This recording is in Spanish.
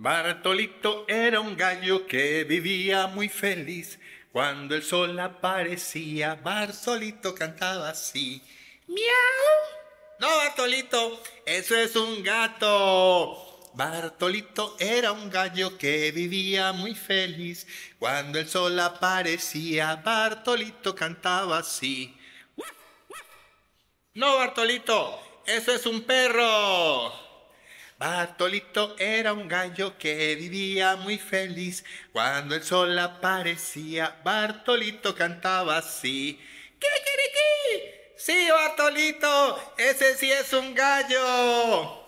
Bartolito era un gallo que vivía muy feliz. Cuando el sol aparecía, Bartolito cantaba así. ¡Miau! No, Bartolito, eso es un gato. Bartolito era un gallo que vivía muy feliz. Cuando el sol aparecía, Bartolito cantaba así. No, Bartolito, eso es un perro. Bartolito era un gallo que vivía muy feliz. Cuando el sol aparecía, Bartolito cantaba así. queriquí! ¡Sí, Bartolito! ¡Ese sí es un gallo!